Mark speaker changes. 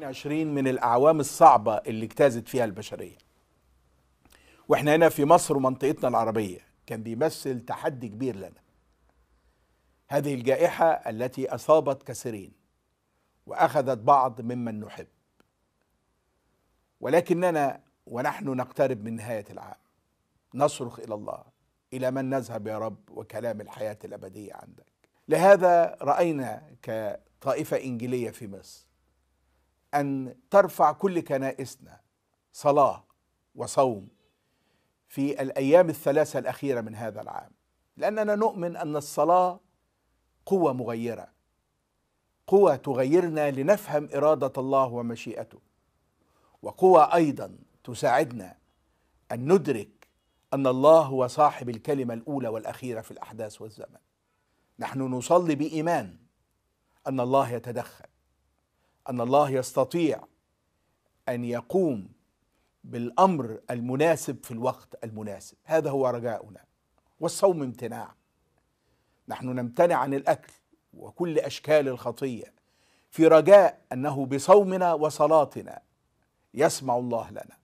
Speaker 1: 2020 من الأعوام الصعبة اللي اجتازت فيها البشرية واحنا هنا في مصر ومنطقتنا العربية كان بيمثل تحدي كبير لنا هذه الجائحة التي أصابت كثيرين وأخذت بعض ممن نحب ولكننا ونحن نقترب من نهاية العام نصرخ إلى الله إلى من نذهب يا رب وكلام الحياة الأبدية عندك لهذا رأينا كطائفة إنجيلية في مصر أن ترفع كل كنائسنا صلاة وصوم في الأيام الثلاثة الأخيرة من هذا العام لأننا نؤمن أن الصلاة قوة مغيرة قوة تغيرنا لنفهم إرادة الله ومشيئته وقوة أيضا تساعدنا أن ندرك أن الله هو صاحب الكلمة الأولى والأخيرة في الأحداث والزمن نحن نصلي بإيمان أن الله يتدخل ان الله يستطيع ان يقوم بالامر المناسب في الوقت المناسب هذا هو رجاؤنا والصوم امتناع نحن نمتنع عن الاكل وكل اشكال الخطيه في رجاء انه بصومنا وصلاتنا يسمع الله لنا